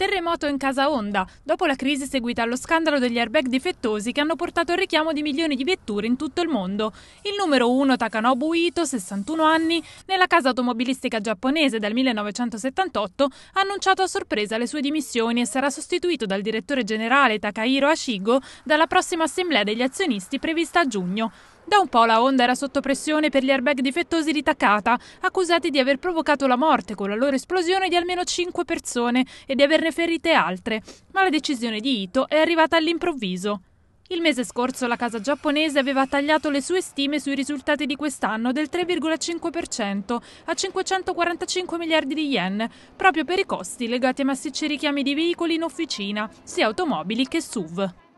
Terremoto in casa Honda, dopo la crisi seguita allo scandalo degli airbag difettosi che hanno portato al richiamo di milioni di vetture in tutto il mondo. Il numero 1 Takanobu Ito, 61 anni, nella casa automobilistica giapponese dal 1978, ha annunciato a sorpresa le sue dimissioni e sarà sostituito dal direttore generale Takahiro Ashigo dalla prossima assemblea degli azionisti prevista a giugno. Da un po' la Honda era sotto pressione per gli airbag difettosi di Takata, accusati di aver provocato la morte con la loro esplosione di almeno 5 persone e di averne ferite altre, ma la decisione di Ito è arrivata all'improvviso. Il mese scorso la casa giapponese aveva tagliato le sue stime sui risultati di quest'anno del 3,5% a 545 miliardi di yen, proprio per i costi legati ai massicci richiami di veicoli in officina, sia automobili che SUV.